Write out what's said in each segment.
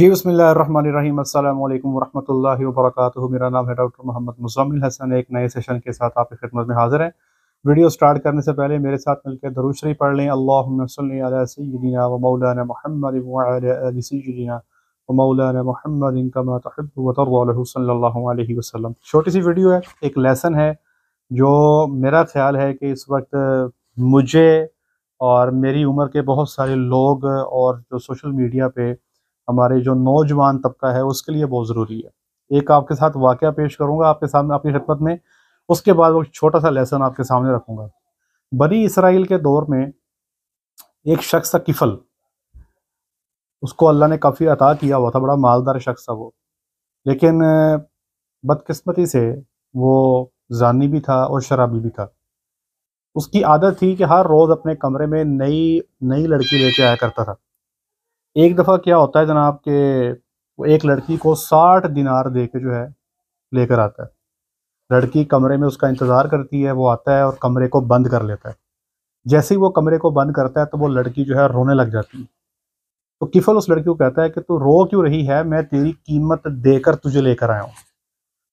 जी बसमीम अल्लाम वरहमल वर्क मेरा नाम है डॉक्टर मोहम्मद मुजमिल हसन एक नए सेशन के साथ आपकी खिदमत में हाजिर हैं वीडियो स्टार्ट करने से पहले मेरे साथ मिलकर दरूशरी पढ़ लें अल्लासदीना व मौलाना महमद व मौलाना महमद इनकमा वसलम छोटी सी वीडियो है एक लेसन है जो मेरा ख्याल है कि इस वक्त मुझे और मेरी उम्र के बहुत सारे लोग और जो सोशल मीडिया पर हमारे जो नौजवान तबका है उसके लिए बहुत ज़रूरी है एक आपके साथ वाक़ पेश करूँगा आपके सामने आपकी खिदमत में उसके बाद वो छोटा सा लेसन आपके सामने रखूँगा बनी इसराइल के दौर में एक शख्स था किफल उसको अल्लाह ने काफ़ी अता किया हुआ था बड़ा मालदार शख्स था वो लेकिन बदकिस्मती से वो जानी भी था और शराबी भी था उसकी आदत थी कि हर रोज़ अपने कमरे में नई नई लड़की लेके आया करता था एक दफ़ा क्या होता है जनाब के वो एक लड़की को साठ दिनार दे के जो है लेकर आता है लड़की कमरे में उसका इंतज़ार करती है वो आता है और कमरे को बंद कर लेता है जैसे ही वो कमरे को बंद करता है तो वो लड़की जो है रोने लग जाती है तो किफल उस लड़की को कहता है कि तू रो क्यों रही है मैं तेरी कीमत देकर तुझे लेकर आया हूँ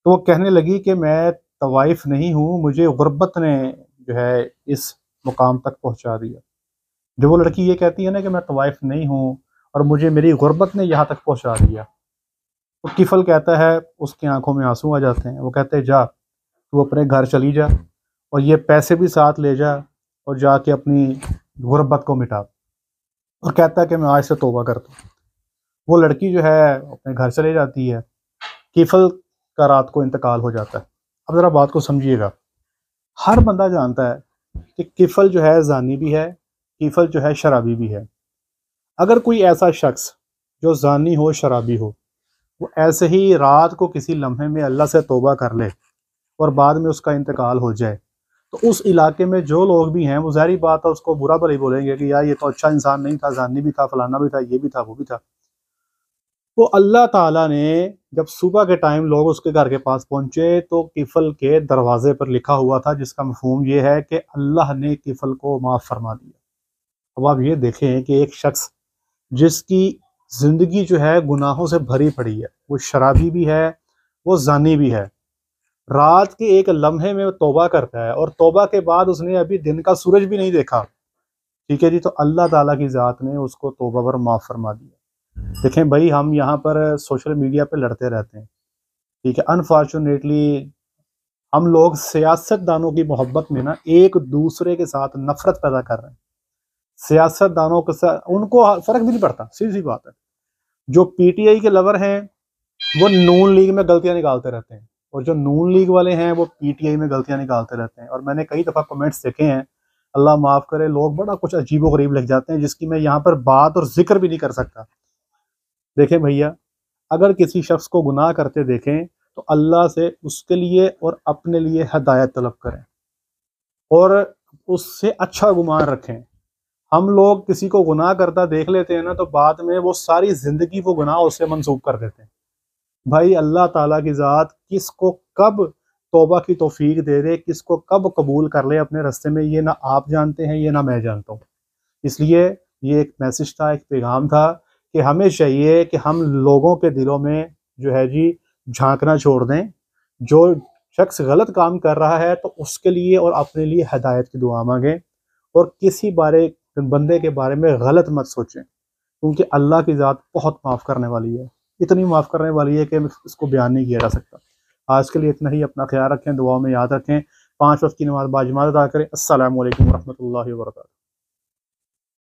तो वो कहने लगी कि मैं तवाइफ नहीं हूँ मुझे गुर्बत ने जो है इस मुकाम तक पहुँचा दिया जब वो लड़की ये कहती है ना कि मैं तवाइफ नहीं हूँ और मुझे मेरी गुर्बत ने यहाँ तक पहुँचा दिया तो किफल कहता है उसकी आंखों में आंसू आ जाते हैं वो कहते हैं जा तू अपने घर चली जा और ये पैसे भी साथ ले जा और जाके अपनी गुर्बत को मिटा और कहता है कि मैं आज से तोबा करता हूँ वो लड़की जो है अपने घर चले जाती है किफल का रात को इंतकाल हो जाता है अब ज़रा बात को समझिएगा हर बंदा जानता है कि किफल जो है जानी भी है किफल जो है शराबी भी है अगर कोई ऐसा शख्स जो जानी हो शराबी हो वो ऐसे ही रात को किसी लम्हे में अल्लाह से तोबा कर ले और बाद में उसका इंतकाल हो जाए तो उस इलाके में जो लोग भी हैं वो जहरी बात है उसको बुरा भले बोलेंगे कि यार ये तो अच्छा इंसान नहीं था जानी भी था फलाना भी था ये भी था वो भी था तो अल्लाह ताला ने जब सुबह के टाइम लोग उसके घर के पास पहुंचे तो किफ़ल के दरवाज़े पर लिखा हुआ था जिसका मफहम यह है कि अल्लाह ने किफ़ल को माफ़ फरमा दिया अब आप ये देखें कि एक शख्स जिसकी ज़िंदगी जो है गुनाहों से भरी पड़ी है वो शराबी भी है वो जानी भी है रात के एक लम्हे में वो तोबा करता है और तोबा के बाद उसने अभी दिन का सूरज भी नहीं देखा ठीक है जी तो अल्लाह ताला की ज़ात ने उसको तोबा पर माफ़ फरमा दिया देखें भाई हम यहाँ पर सोशल मीडिया पर लड़ते रहते हैं ठीक है अनफॉर्चुनेटली हम लोग सियासतदानों की मोहब्बत में ना एक दूसरे के साथ नफरत पैदा कर रहे हैं सियासतदानों के साथ उनको फर्क भी नहीं पड़ता सीधी सी बात है जो पीटीआई के लवर हैं वो नून लीग में गलतियां निकालते रहते हैं और जो नून लीग वाले हैं वो पीटीआई में गलतियां निकालते रहते हैं और मैंने कई दफ़ा कमेंट्स देखे हैं अल्लाह माफ़ करे लोग बड़ा कुछ अजीब गरीब लग जाते हैं जिसकी मैं यहाँ पर बात और जिक्र भी नहीं कर सकता देखें भैया अगर किसी शख्स को गुनाह करते देखें तो अल्लाह से उसके लिए और अपने लिए हदायत तलब करें और उससे अच्छा गुमान रखें हम लोग किसी को गुनाह करता देख लेते हैं ना तो बाद में वो सारी ज़िंदगी वो गुनाह उससे मनसूख कर देते हैं भाई अल्लाह ताला की ज़ात किसको कब तोबा की तोफीक दे दे किसको कब कबूल कर ले अपने रस्ते में ये ना आप जानते हैं ये ना मैं जानता हूँ इसलिए ये एक मैसेज था एक पैगाम था कि हमें चाहिए कि हम लोगों के दिलों में जो है जी झांकना छोड़ दें जो शख्स गलत काम कर रहा है तो उसके लिए और अपने लिए हदायत की दुआ मांगें और किसी बारे तो बंदे के बारे में गलत मत सोचें क्योंकि अल्लाह की ज़ात बहुत माफ़ करने वाली है इतनी माफ़ करने वाली है कि इसको बयान नहीं किया जा सकता आज के लिए इतना ही अपना ख्याल रखें दुआ में याद रखें पाँच वक्त की नमाज बाजमा अदा करें असल वरहमल वर्का